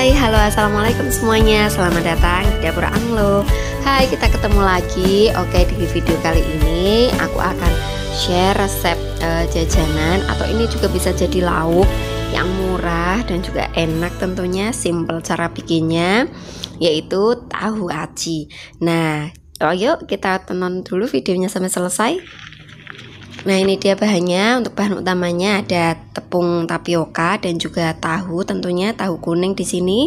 Hai, halo assalamualaikum semuanya Selamat datang di Dapur Anglo Hai, kita ketemu lagi Oke, di video kali ini Aku akan share resep uh, jajanan Atau ini juga bisa jadi lauk Yang murah dan juga enak tentunya Simple cara bikinnya Yaitu tahu aci Nah, oh, yuk kita tonton dulu videonya sampai selesai Nah ini dia bahannya untuk bahan utamanya ada tepung tapioka dan juga tahu tentunya tahu kuning di sini.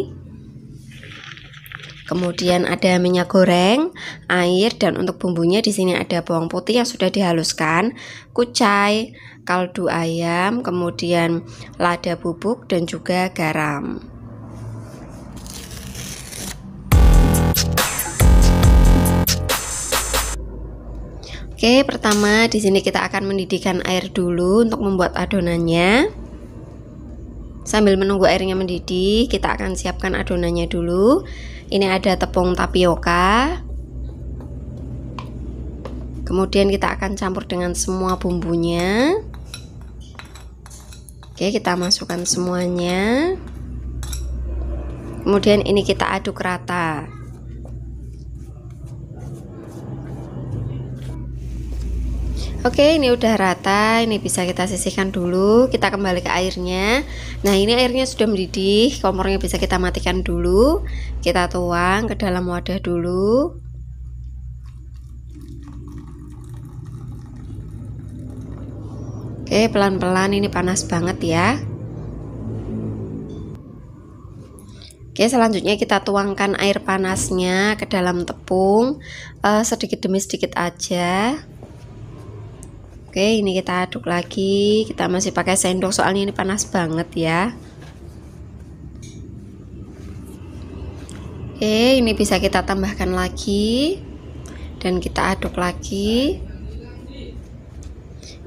Kemudian ada minyak goreng, air dan untuk bumbunya di sini ada bawang putih yang sudah dihaluskan, kucai, kaldu ayam, kemudian lada bubuk dan juga garam. Oke, pertama di sini kita akan mendidihkan air dulu untuk membuat adonannya. Sambil menunggu airnya mendidih, kita akan siapkan adonannya dulu. Ini ada tepung tapioka. Kemudian kita akan campur dengan semua bumbunya. Oke, kita masukkan semuanya. Kemudian ini kita aduk rata. Oke ini udah rata ini bisa kita sisihkan dulu kita kembali ke airnya nah ini airnya sudah mendidih kompornya bisa kita matikan dulu kita tuang ke dalam wadah dulu Oke pelan-pelan ini panas banget ya Oke, selanjutnya kita tuangkan air panasnya ke dalam tepung eh, sedikit demi sedikit aja oke ini kita aduk lagi kita masih pakai sendok soalnya ini panas banget ya oke ini bisa kita tambahkan lagi dan kita aduk lagi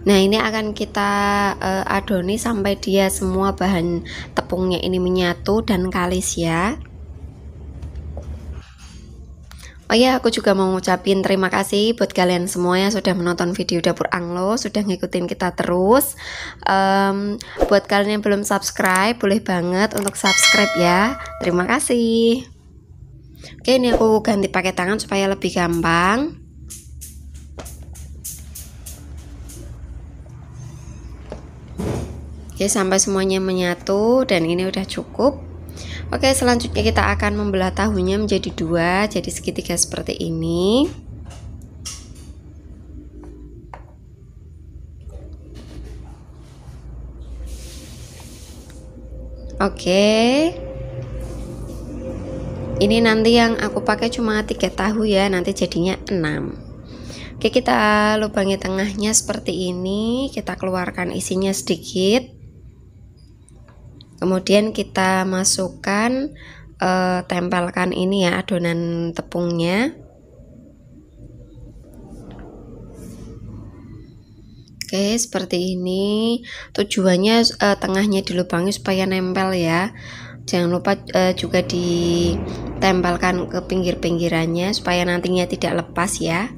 Nah, ini akan kita uh, adoni sampai dia semua bahan tepungnya ini menyatu dan kalis ya. Oh iya, aku juga mau ngucapin terima kasih buat kalian semua yang sudah menonton video Dapur Anglo, sudah ngikutin kita terus. Um, buat kalian yang belum subscribe, boleh banget untuk subscribe ya. Terima kasih. Oke, ini aku ganti pakai tangan supaya lebih gampang. Oke, sampai semuanya menyatu dan ini udah cukup. Oke, selanjutnya kita akan membelah tahunya menjadi dua, jadi segitiga seperti ini. Oke. Ini nanti yang aku pakai cuma tiga tahu ya, nanti jadinya enam. Oke, kita lubangi tengahnya seperti ini, kita keluarkan isinya sedikit kemudian kita masukkan eh, tempelkan ini ya adonan tepungnya Oke, seperti ini. Tujuannya eh, tengahnya dilubangi supaya nempel ya. Jangan lupa eh, juga ditempelkan ke pinggir-pinggirannya supaya nantinya tidak lepas ya.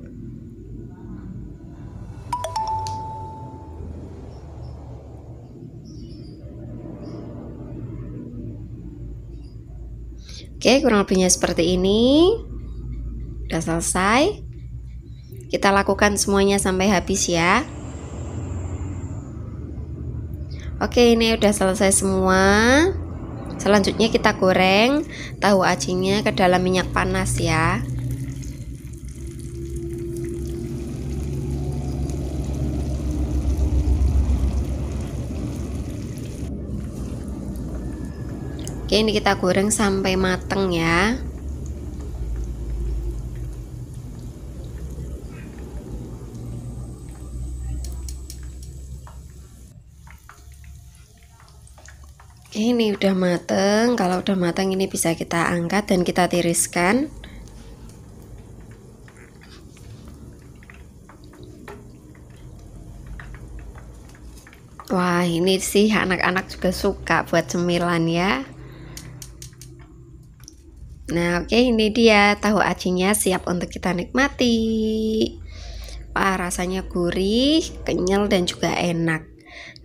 Oke, kurang lebihnya seperti ini. Sudah selesai. Kita lakukan semuanya sampai habis ya. Oke, ini udah selesai semua. Selanjutnya kita goreng tahu acinya ke dalam minyak panas ya. Oke, ini kita goreng sampai mateng ya. Oke, ini udah mateng. Kalau udah mateng ini bisa kita angkat dan kita tiriskan. Wah, ini sih anak-anak juga suka buat cemilan ya. Nah, oke okay, ini dia tahu acinya siap untuk kita nikmati. Wah, rasanya gurih, kenyal dan juga enak.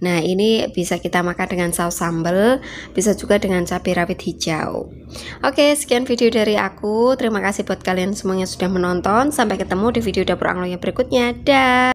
Nah, ini bisa kita makan dengan saus sambal, bisa juga dengan cabai rawit hijau. Oke, sekian video dari aku. Terima kasih buat kalian semuanya sudah menonton. Sampai ketemu di video dapur anglo yang berikutnya. Dah.